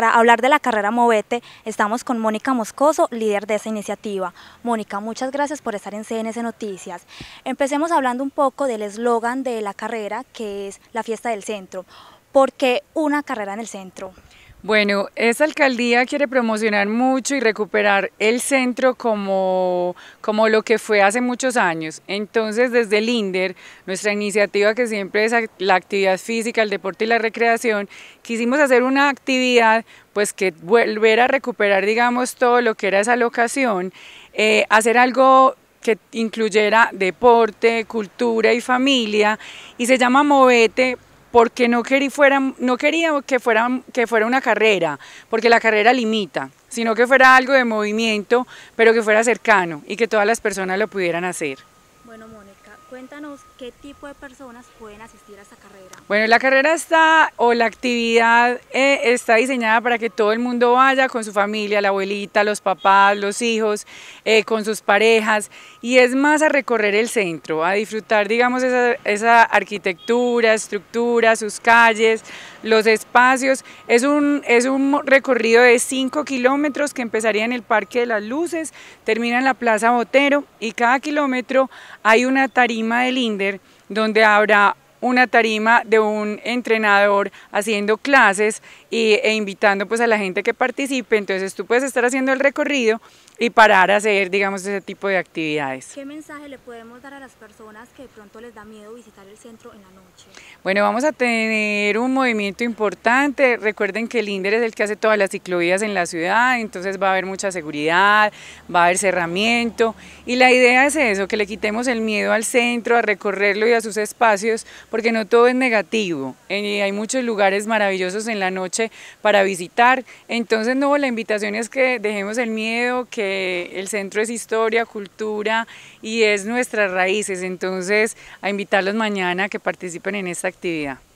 Para hablar de la carrera Movete, estamos con Mónica Moscoso, líder de esa iniciativa. Mónica, muchas gracias por estar en CNS Noticias. Empecemos hablando un poco del eslogan de la carrera, que es la fiesta del centro. ¿Por qué una carrera en el centro? Bueno, esta alcaldía quiere promocionar mucho y recuperar el centro como, como lo que fue hace muchos años. Entonces, desde el INDER, nuestra iniciativa que siempre es la actividad física, el deporte y la recreación, quisimos hacer una actividad pues que volver a recuperar, digamos, todo lo que era esa locación, eh, hacer algo que incluyera deporte, cultura y familia, y se llama Movete porque no, querí no quería que fuera, que fuera una carrera, porque la carrera limita, sino que fuera algo de movimiento, pero que fuera cercano y que todas las personas lo pudieran hacer. Bueno, Mónica, Cuéntanos qué tipo de personas pueden asistir a esta carrera. Bueno, la carrera está o la actividad eh, está diseñada para que todo el mundo vaya con su familia, la abuelita, los papás, los hijos, eh, con sus parejas y es más a recorrer el centro, a disfrutar, digamos, esa, arquitectura, estructura, sus calles, los espacios. Es un, es un recorrido de 5 kilómetros que empezaría en el Parque de las Luces, termina en la Plaza Botero y cada kilómetro hay una tarima de del donde habrá una tarima de un entrenador haciendo clases e invitando pues a la gente que participe. Entonces tú puedes estar haciendo el recorrido y parar a hacer, digamos, ese tipo de actividades. ¿Qué mensaje le podemos dar a las personas que de pronto les da miedo visitar el centro en la noche? Bueno, vamos a tener un movimiento importante. Recuerden que el INDER es el que hace todas las ciclovías en la ciudad, entonces va a haber mucha seguridad, va a haber cerramiento. Y la idea es eso, que le quitemos el miedo al centro, a recorrerlo y a sus espacios, porque no todo es negativo. Eh, y hay muchos lugares maravillosos en la noche para visitar. Entonces, no, la invitación es que dejemos el miedo, que el centro es historia, cultura y es nuestras raíces. Entonces, a invitarlos mañana a que participen en esta actividad.